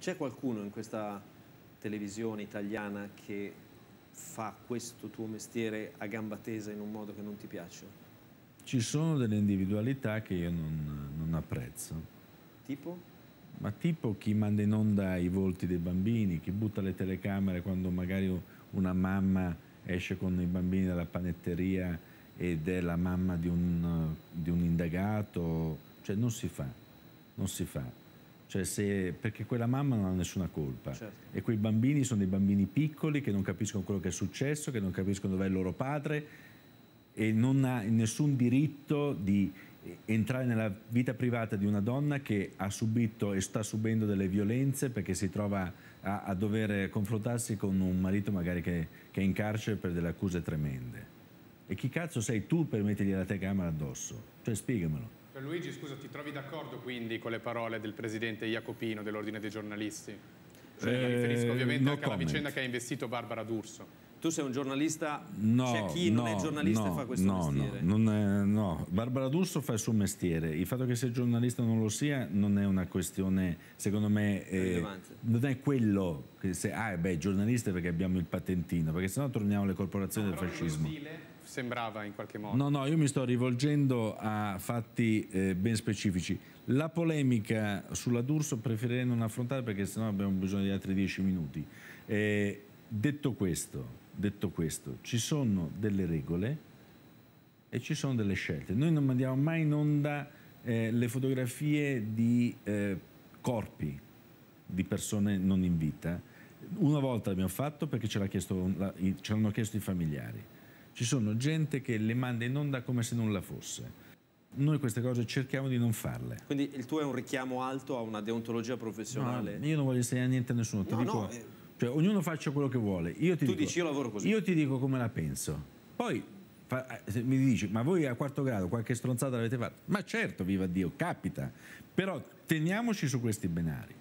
C'è qualcuno in questa televisione italiana che fa questo tuo mestiere a gamba tesa in un modo che non ti piace? Ci sono delle individualità che io non, non apprezzo. Tipo? Ma tipo chi manda in onda i volti dei bambini, chi butta le telecamere quando magari una mamma esce con i bambini dalla panetteria ed è la mamma di un, di un indagato, cioè non si fa, non si fa. Cioè se, perché quella mamma non ha nessuna colpa certo. e quei bambini sono dei bambini piccoli che non capiscono quello che è successo, che non capiscono dov'è il loro padre e non ha nessun diritto di entrare nella vita privata di una donna che ha subito e sta subendo delle violenze perché si trova a, a dover confrontarsi con un marito magari che, che, è in carcere per delle accuse tremende. E chi cazzo sei tu per mettergli la telecamera addosso? Cioè spiegamelo. Luigi, scusa, ti trovi d'accordo quindi con le parole del presidente Jacopino dell'Ordine dei giornalisti? Cioè, eh, mi riferisco eh, ovviamente no anche comment. alla vicenda che ha investito Barbara D'Urso. Tu sei un giornalista, no, c'è chi no, non è giornalista no, e fa questo no, mestiere. No, è, no, Barbara D'Urso fa il suo mestiere. Il fatto che sia giornalista o non lo sia non è una questione, secondo me, eh, non è quello che se, ah beh, giornalista perché abbiamo il patentino, perché sennò torniamo alle corporazioni del fascismo. Stile sembrava in qualche modo. No, no, io mi sto rivolgendo a fatti eh, ben specifici. La polemica sulla D'Urso preferirei non affrontare perché sennò abbiamo bisogno di altri dieci minuti. Eh, detto, questo, detto questo, ci sono delle regole e ci sono delle scelte. Noi non mandiamo mai in onda eh, le fotografie di eh, corpi di persone non in vita. Una volta l'abbiamo fatto perché ce l'hanno chiesto, chiesto i familiari ci sono gente che le manda in onda come se nulla fosse. Noi queste cose cerchiamo di non farle. Quindi il tuo è un richiamo alto a una deontologia professionale? No, io non voglio insegnare niente a nessuno, no, dico, no, eh. cioè, ognuno faccia quello che vuole. Io ti tu dico, dici io lavoro così. Io ti dico come la penso. Poi eh, mi dici, ma voi a quarto grado qualche stronzata l'avete fatta? Ma certo, viva Dio, capita. Però teniamoci su questi benari.